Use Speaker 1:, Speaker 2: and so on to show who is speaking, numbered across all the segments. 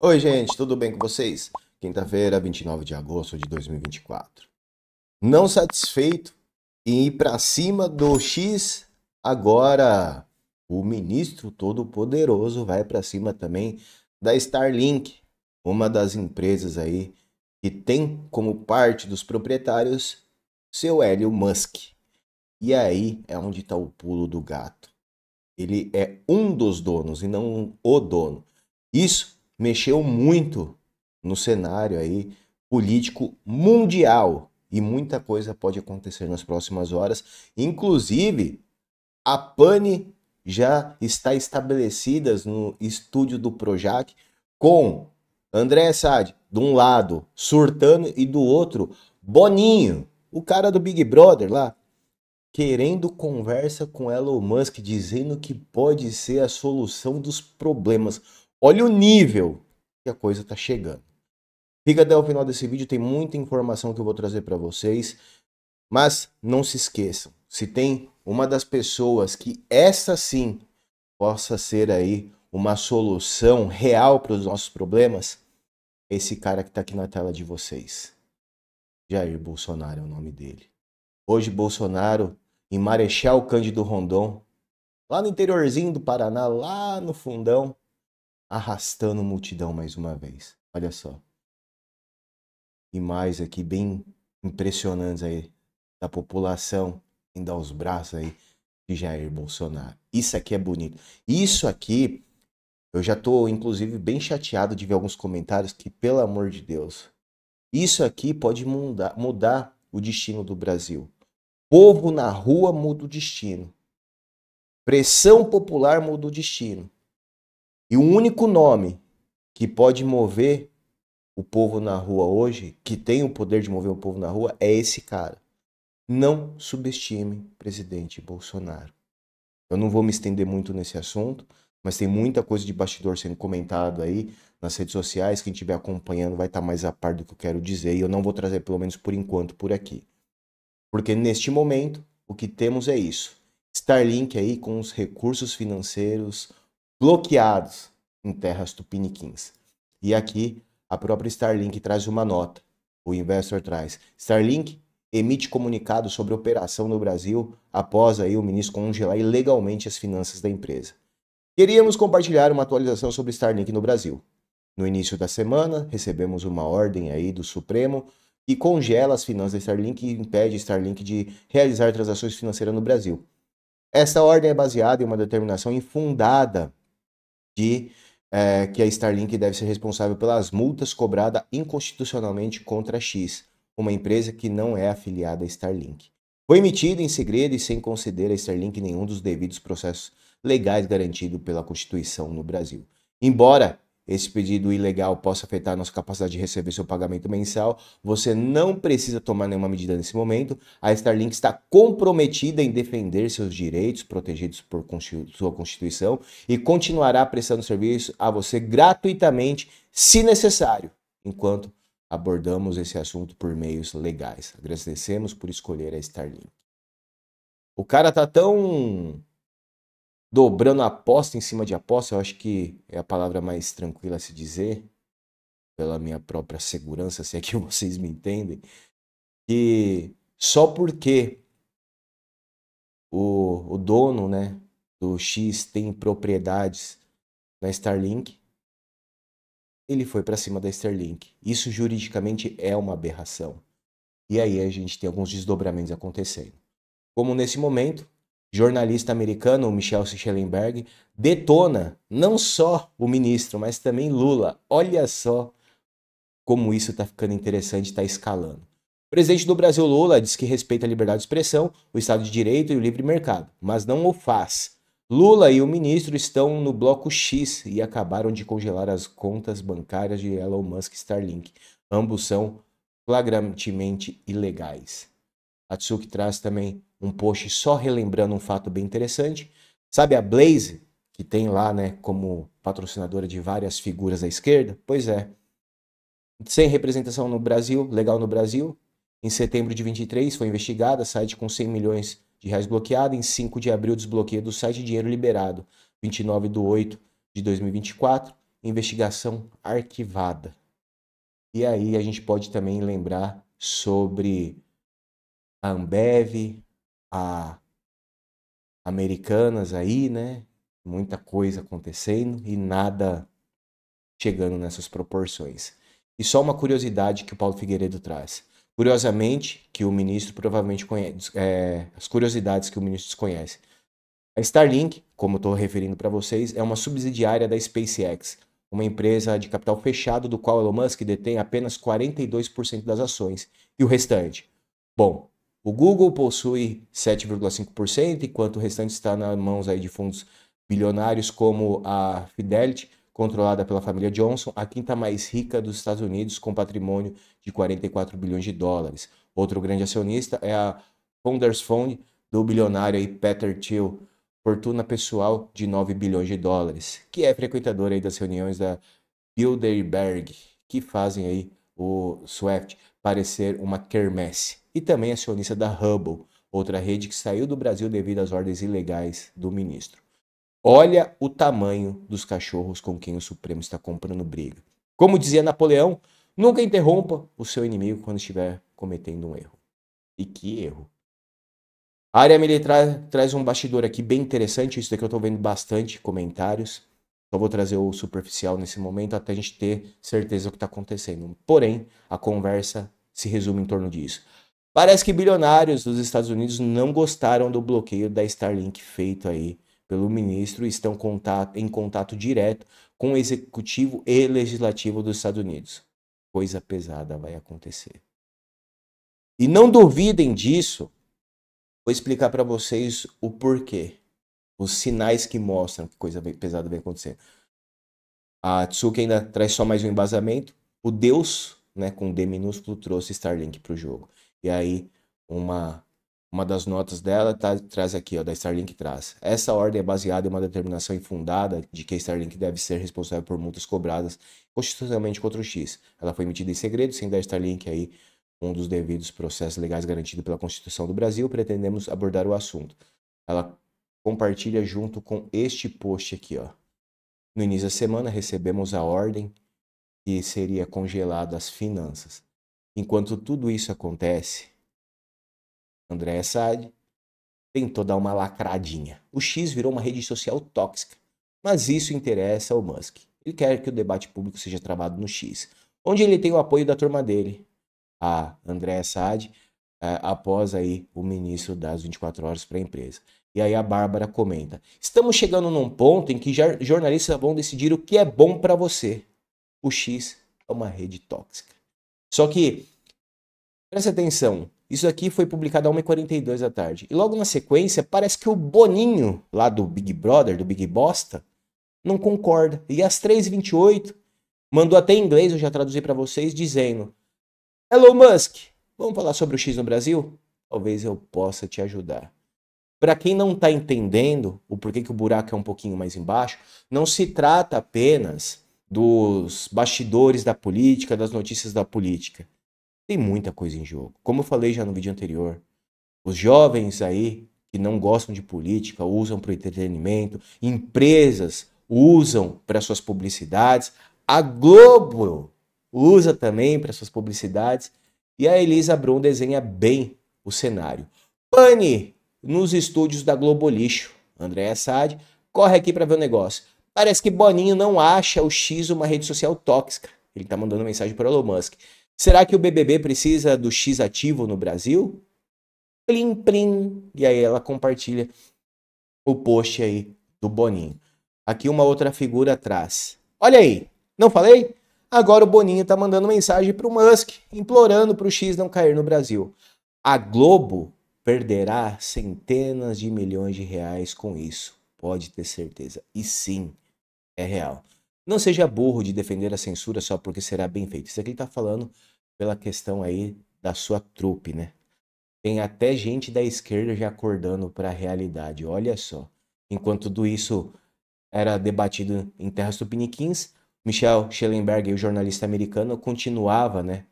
Speaker 1: Oi, gente, tudo bem com vocês? Quinta-feira, 29 de agosto de 2024. Não satisfeito em ir para cima do X, agora o ministro todo-poderoso vai para cima também da Starlink, uma das empresas aí que tem como parte dos proprietários seu Elon Musk. E aí é onde está o pulo do gato. Ele é um dos donos e não o dono. Isso mexeu muito no cenário aí político mundial e muita coisa pode acontecer nas próximas horas. Inclusive, a pane já está estabelecidas no estúdio do Projac com André Sad de um lado, surtando e do outro, Boninho, o cara do Big Brother lá, querendo conversa com Elon Musk, dizendo que pode ser a solução dos problemas. Olha o nível que a coisa está chegando. Fica até o final desse vídeo, tem muita informação que eu vou trazer para vocês. Mas não se esqueçam, se tem uma das pessoas que essa sim possa ser aí uma solução real para os nossos problemas, esse cara que está aqui na tela de vocês. Jair Bolsonaro é o nome dele. Hoje Bolsonaro em Marechal Cândido Rondon, lá no interiorzinho do Paraná, lá no fundão, arrastando multidão mais uma vez. Olha só. E mais aqui, bem impressionantes aí, da população dar os braços aí de Jair Bolsonaro. Isso aqui é bonito. Isso aqui, eu já tô, inclusive, bem chateado de ver alguns comentários que, pelo amor de Deus, isso aqui pode mudar, mudar o destino do Brasil. Povo na rua muda o destino. Pressão popular muda o destino. E o único nome que pode mover o povo na rua hoje, que tem o poder de mover o povo na rua, é esse cara. Não subestime presidente Bolsonaro. Eu não vou me estender muito nesse assunto, mas tem muita coisa de bastidor sendo comentado aí nas redes sociais. Quem estiver acompanhando vai estar tá mais a par do que eu quero dizer e eu não vou trazer, pelo menos por enquanto, por aqui. Porque neste momento, o que temos é isso. Starlink aí com os recursos financeiros bloqueados em terras tupiniquins. E aqui a própria Starlink traz uma nota. O investor traz: Starlink emite comunicado sobre operação no Brasil após aí o ministro congelar ilegalmente as finanças da empresa. Queríamos compartilhar uma atualização sobre Starlink no Brasil. No início da semana, recebemos uma ordem aí do Supremo que congela as finanças da Starlink e impede a Starlink de realizar transações financeiras no Brasil. Essa ordem é baseada em uma determinação infundada de é, que a Starlink deve ser responsável pelas multas cobradas inconstitucionalmente contra a X, uma empresa que não é afiliada à Starlink. Foi emitido em segredo e sem conceder a Starlink nenhum dos devidos processos legais garantidos pela Constituição no Brasil. Embora esse pedido ilegal possa afetar a nossa capacidade de receber seu pagamento mensal, você não precisa tomar nenhuma medida nesse momento. A Starlink está comprometida em defender seus direitos protegidos por sua Constituição e continuará prestando serviço a você gratuitamente, se necessário, enquanto abordamos esse assunto por meios legais. Agradecemos por escolher a Starlink. O cara tá tão dobrando aposta em cima de aposta, eu acho que é a palavra mais tranquila a se dizer, pela minha própria segurança, se é que vocês me entendem, que só porque o, o dono né, do X tem propriedades na Starlink, ele foi para cima da Starlink. Isso juridicamente é uma aberração. E aí a gente tem alguns desdobramentos acontecendo. Como nesse momento, jornalista americano Michel Schellenberg detona não só o ministro, mas também Lula. Olha só como isso está ficando interessante, está escalando. O presidente do Brasil, Lula, diz que respeita a liberdade de expressão, o Estado de Direito e o livre mercado, mas não o faz. Lula e o ministro estão no bloco X e acabaram de congelar as contas bancárias de Elon Musk e Starlink. Ambos são flagrantemente ilegais. Atsuki traz também um post só relembrando um fato bem interessante. Sabe a Blaze, que tem lá, né, como patrocinadora de várias figuras da esquerda? Pois é. Sem representação no Brasil, legal no Brasil. Em setembro de 23 foi investigada, site com 100 milhões de reais bloqueado. Em 5 de abril, desbloqueio do site, dinheiro liberado. 29 de 8 de 2024, investigação arquivada. E aí a gente pode também lembrar sobre a Ambev, a Americanas aí, né? Muita coisa acontecendo e nada chegando nessas proporções. E só uma curiosidade que o Paulo Figueiredo traz. Curiosamente, que o ministro provavelmente conhece, é, as curiosidades que o ministro desconhece. A Starlink, como estou referindo para vocês, é uma subsidiária da SpaceX, uma empresa de capital fechado do qual Elon Musk detém apenas 42% das ações e o restante. Bom, o Google possui 7,5%, enquanto o restante está nas mãos aí de fundos bilionários como a Fidelity, controlada pela família Johnson, a quinta mais rica dos Estados Unidos, com patrimônio de 44 bilhões de dólares. Outro grande acionista é a Founders Fund do bilionário Peter Thiel, fortuna pessoal de 9 bilhões de dólares, que é frequentador das reuniões da Bilderberg, que fazem aí o Swift parecer uma quermesse. E também acionista da Hubble, outra rede que saiu do Brasil devido às ordens ilegais do ministro. Olha o tamanho dos cachorros com quem o Supremo está comprando briga. Como dizia Napoleão, nunca interrompa o seu inimigo quando estiver cometendo um erro. E que erro! A área militar traz um bastidor aqui bem interessante, isso daqui eu estou vendo bastante comentários. Só vou trazer o superficial nesse momento até a gente ter certeza do que está acontecendo. Porém, a conversa se resume em torno disso. Parece que bilionários dos Estados Unidos não gostaram do bloqueio da Starlink feito aí pelo ministro e estão contato, em contato direto com o executivo e legislativo dos Estados Unidos. Coisa pesada vai acontecer. E não duvidem disso. Vou explicar para vocês o porquê os sinais que mostram que coisa pesada vem acontecendo. A Tsuki ainda traz só mais um embasamento. O Deus, né, com D minúsculo, trouxe Starlink para o jogo. E aí, uma, uma das notas dela tá, traz aqui, ó, da Starlink traz. Essa ordem é baseada em uma determinação infundada de que a Starlink deve ser responsável por multas cobradas constitucionalmente contra o X. Ela foi emitida em segredo, sem dar Starlink aí um dos devidos processos legais garantido pela Constituição do Brasil, pretendemos abordar o assunto. Ela compartilha junto com este post aqui, ó. No início da semana recebemos a ordem que seria congelado as finanças. Enquanto tudo isso acontece, André Sade tentou dar uma lacradinha. O X virou uma rede social tóxica, mas isso interessa ao Musk. Ele quer que o debate público seja travado no X, onde ele tem o apoio da turma dele, a André Sade, eh, após aí o ministro das 24 horas para a empresa. E aí a Bárbara comenta: Estamos chegando num ponto em que jornalistas vão decidir o que é bom para você. O X é uma rede tóxica. Só que, presta atenção, isso aqui foi publicado a 1h42 da tarde. E logo na sequência, parece que o Boninho, lá do Big Brother, do Big Bosta, não concorda. E às 3h28, mandou até em inglês, eu já traduzi para vocês, dizendo: Elon Musk, vamos falar sobre o X no Brasil? Talvez eu possa te ajudar. Para quem não está entendendo o porquê que o buraco é um pouquinho mais embaixo, não se trata apenas dos bastidores da política, das notícias da política. Tem muita coisa em jogo. Como eu falei já no vídeo anterior, os jovens aí que não gostam de política usam para o entretenimento, empresas usam para suas publicidades, a Globo usa também para suas publicidades e a Elisa Brum desenha bem o cenário. Pane nos estúdios da Globo Lixo. André Assad, corre aqui para ver o negócio. Parece que Boninho não acha o X uma rede social tóxica. Ele está mandando mensagem para Elon Musk. Será que o BBB precisa do X ativo no Brasil? Plim, plim. E aí ela compartilha o post aí do Boninho. Aqui uma outra figura atrás. Olha aí, não falei? Agora o Boninho está mandando mensagem para o Musk, implorando para o X não cair no Brasil. A Globo perderá centenas de milhões de reais com isso. Pode ter certeza. E sim, é real. Não seja burro de defender a censura só porque será bem feito. Isso aqui está falando pela questão aí da sua trupe, né? Tem até gente da esquerda já acordando para a realidade, olha só. Enquanto tudo isso era debatido em terras tupiniquins, Michel Schellenberg, o jornalista americano, continuava, né,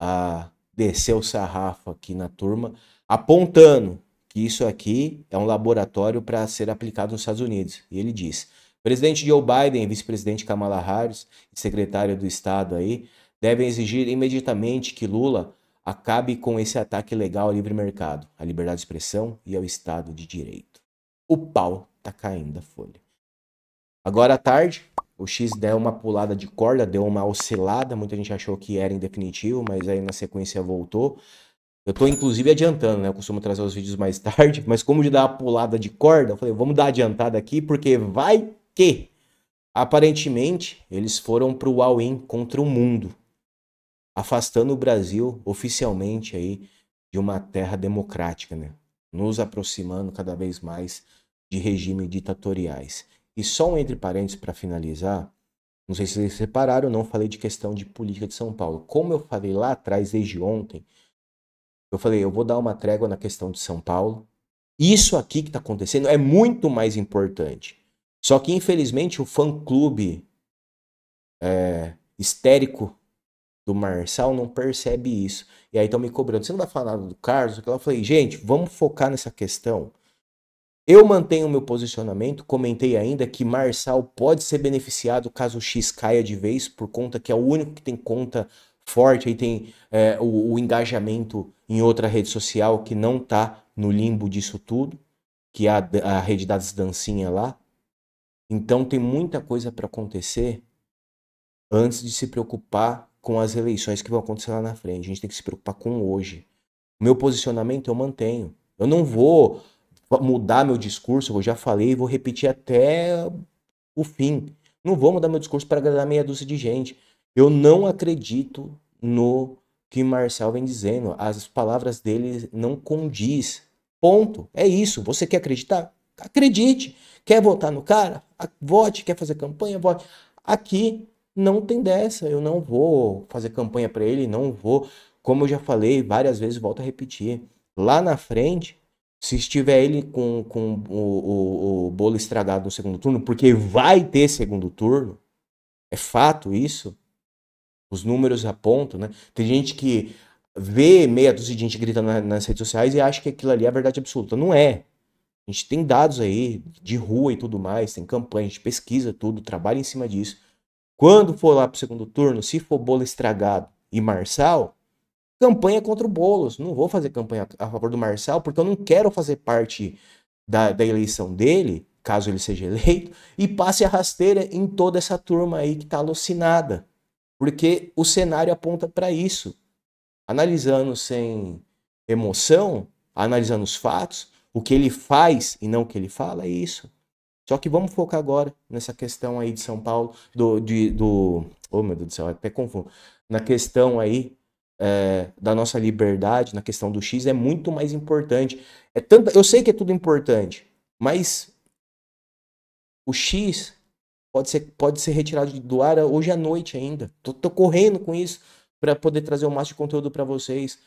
Speaker 1: a desceu o sarrafo aqui na turma, apontando que isso aqui é um laboratório para ser aplicado nos Estados Unidos. E ele diz: presidente Joe Biden, vice-presidente Kamala Harris secretário do Estado aí devem exigir imediatamente que Lula acabe com esse ataque legal ao livre mercado, à liberdade de expressão e ao Estado de Direito. O pau tá caindo da folha. Agora à tarde, o X deu uma pulada de corda, deu uma oscilada, muita gente achou que era em definitivo, mas aí na sequência voltou. Eu tô inclusive adiantando, né? Eu costumo trazer os vídeos mais tarde, mas como de dar uma pulada de corda, eu falei, vamos dar adiantada aqui, porque vai que aparentemente eles foram para o all-in contra o mundo, afastando o Brasil oficialmente aí de uma terra democrática, né? Nos aproximando cada vez mais de regimes ditatoriais. E só um entre parênteses para finalizar, não sei se vocês separaram, não falei de questão de política de São Paulo. Como eu falei lá atrás, desde ontem, eu falei, eu vou dar uma trégua na questão de São Paulo. Isso aqui que está acontecendo é muito mais importante. Só que, infelizmente, o fã-clube é, histérico do Marçal não percebe isso. E aí estão me cobrando. Você não vai falar nada do Carlos? Eu falei, gente, vamos focar nessa questão. Eu mantenho meu posicionamento, comentei ainda que Marçal pode ser beneficiado caso o X caia de vez, por conta que é o único que tem conta forte, E tem é, o, o, engajamento em outra rede social que não tá no limbo disso tudo, que é a, a rede das dancinhas lá. Então tem muita coisa para acontecer antes de se preocupar com as eleições que vão acontecer lá na frente. A gente tem que se preocupar com hoje. meu posicionamento eu mantenho. Eu não vou mudar meu discurso, eu já falei, vou repetir até o fim. Não vou mudar meu discurso para agradar meia dúzia de gente. Eu não acredito no que Marcel vem dizendo. As palavras dele não condiz. Ponto. É isso. Você quer acreditar? Acredite. Quer votar no cara? Vote. Quer fazer campanha? Vote. Aqui não tem dessa. Eu não vou fazer campanha para ele, não vou. Como eu já falei várias vezes, volto a repetir. Lá na frente, se estiver ele com, com o, o, o bolo estragado no segundo turno, porque vai ter segundo turno, é fato isso. Os números apontam, né? Tem gente que vê meia dúzia de gente gritando nas redes sociais e acha que aquilo ali é a verdade absoluta. Não é. A gente tem dados aí de rua e tudo mais, tem campanha, a gente pesquisa tudo, trabalha em cima disso. Quando for lá pro segundo turno, se for bolo estragado e Marçal, campanha contra o Boulos. Não vou fazer campanha a favor do Marcel porque eu não quero fazer parte da, da eleição dele, caso ele seja eleito, e passe a rasteira em toda essa turma aí que está alucinada. Porque o cenário aponta para isso. Analisando sem emoção, analisando os fatos, o que ele faz e não o que ele fala, é isso. Só que vamos focar agora nessa questão aí de São Paulo, do. do oh, meu Deus do céu, até confundo. Na questão aí é, da nossa liberdade, na questão do X, é muito mais importante. É tanto, eu sei que é tudo importante, mas o X pode ser, pode ser retirado do ar hoje à noite ainda. Tô, tô correndo com isso para poder trazer o máximo de conteúdo para vocês.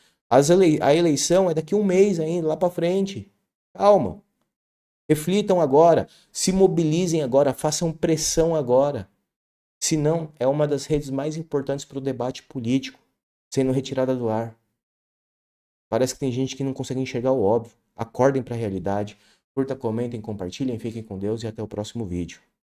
Speaker 1: Ele, a eleição é daqui um mês ainda, lá para frente. Calma. Reflitam agora, se mobilizem agora, façam pressão agora. Senão, é uma das redes mais importantes para o debate político sendo retirada do ar. Parece que tem gente que não consegue enxergar o óbvio. Acordem para a realidade. Curta, comentem, compartilhem, fiquem com Deus e até o próximo vídeo.